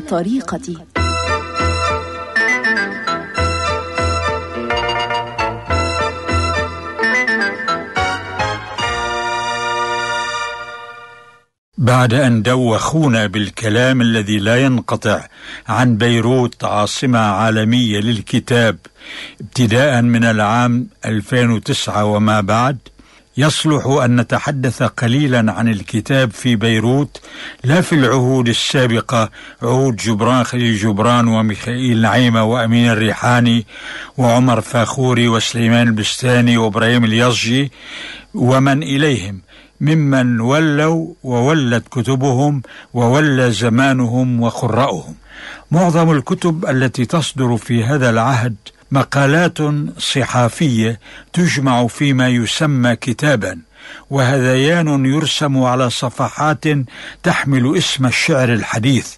طريقتي بعد ان دوخونا بالكلام الذي لا ينقطع عن بيروت عاصمه عالميه للكتاب ابتداء من العام 2009 وما بعد يصلح ان نتحدث قليلا عن الكتاب في بيروت لا في العهود السابقه عهود جبران خليل جبران وميخائيل نعيمه وامين الريحاني وعمر فاخوري وسليمان البستاني وابراهيم اليصجي ومن اليهم ممن ولوا وولت كتبهم وولى زمانهم وقراؤهم معظم الكتب التي تصدر في هذا العهد مقالات صحافيه تجمع فيما يسمى كتابا وهذيان يرسم على صفحات تحمل اسم الشعر الحديث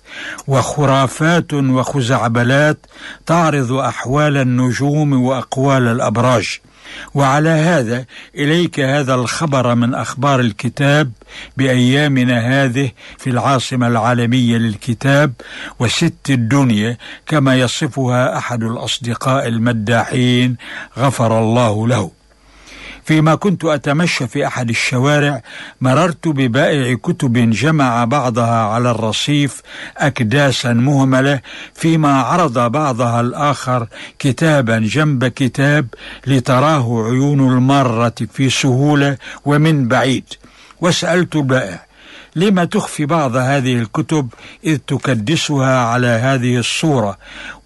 وخرافات وخزعبلات تعرض احوال النجوم واقوال الابراج وعلى هذا اليك هذا الخبر من اخبار الكتاب بايامنا هذه في العاصمه العالميه للكتاب وست الدنيا كما يصفها احد الاصدقاء المداحين غفر الله له فيما كنت أتمشى في أحد الشوارع مررت ببائع كتب جمع بعضها على الرصيف أكداسا مهملة فيما عرض بعضها الآخر كتابا جنب كتاب لتراه عيون المارة في سهولة ومن بعيد وسألت البائع لما تخفي بعض هذه الكتب إذ تكدسها على هذه الصورة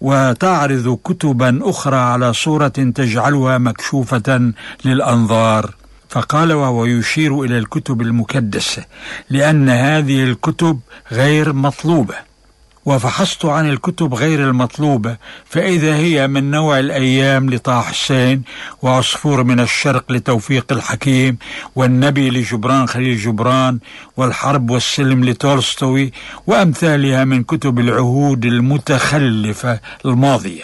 وتعرض كتبا أخرى على صورة تجعلها مكشوفة للأنظار فقال وهو يشير إلى الكتب المكدسة لأن هذه الكتب غير مطلوبة وفحصت عن الكتب غير المطلوبة فإذا هي من نوع الأيام لطه حسين وعصفور من الشرق لتوفيق الحكيم والنبي لجبران خليل جبران والحرب والسلم لتولستوي وأمثالها من كتب العهود المتخلفة الماضية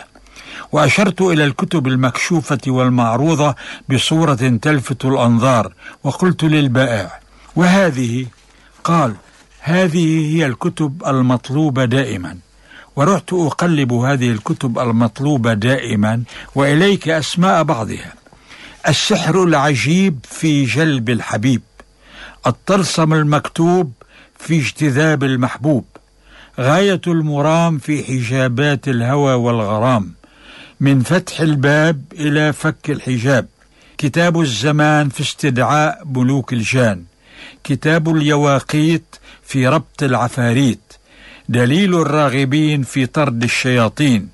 وأشرت إلى الكتب المكشوفة والمعروضة بصورة تلفت الأنظار وقلت للبائع وهذه قال هذه هي الكتب المطلوبة دائما ورحت أقلب هذه الكتب المطلوبة دائما وإليك أسماء بعضها السحر العجيب في جلب الحبيب الطلسم المكتوب في اجتذاب المحبوب غاية المرام في حجابات الهوى والغرام من فتح الباب إلى فك الحجاب كتاب الزمان في استدعاء ملوك الجان كتاب اليواقيت في ربط العفاريت دليل الراغبين في طرد الشياطين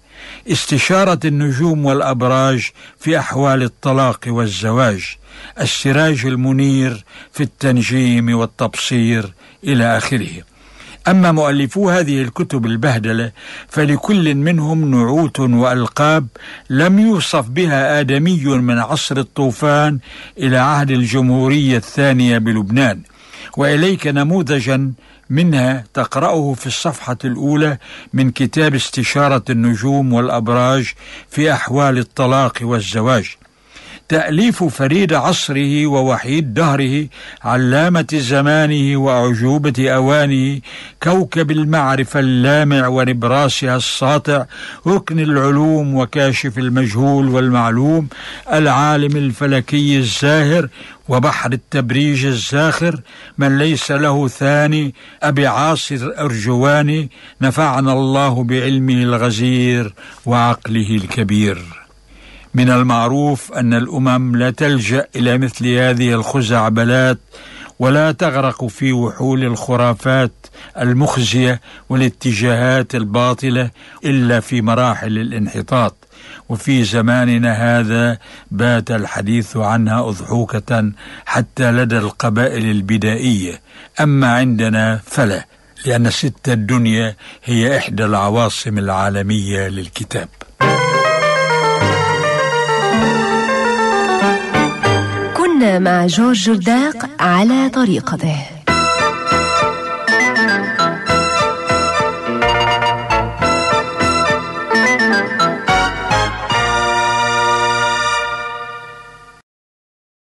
استشارة النجوم والأبراج في أحوال الطلاق والزواج السراج المنير في التنجيم والتبصير إلى آخره أما مؤلفو هذه الكتب البهدلة فلكل منهم نعوت وألقاب لم يوصف بها آدمي من عصر الطوفان إلى عهد الجمهورية الثانية بلبنان واليك نموذجا منها تقراه في الصفحه الاولى من كتاب استشاره النجوم والابراج في احوال الطلاق والزواج تأليف فريد عصره ووحيد دهره علامة زمانه وأعجوبة أوانه كوكب المعرفة اللامع ونبراسها الساطع ركن العلوم وكاشف المجهول والمعلوم العالم الفلكي الزاهر وبحر التبريج الزاخر من ليس له ثاني أبي عاصر أرجواني نفعنا الله بعلمه الغزير وعقله الكبير من المعروف أن الأمم لا تلجأ إلى مثل هذه الخزعبلات ولا تغرق في وحول الخرافات المخزية والاتجاهات الباطلة إلا في مراحل الانحطاط وفي زماننا هذا بات الحديث عنها أضحوكة حتى لدى القبائل البدائية أما عندنا فلا لأن ست الدنيا هي إحدى العواصم العالمية للكتاب مع جورج جرداق على طريقته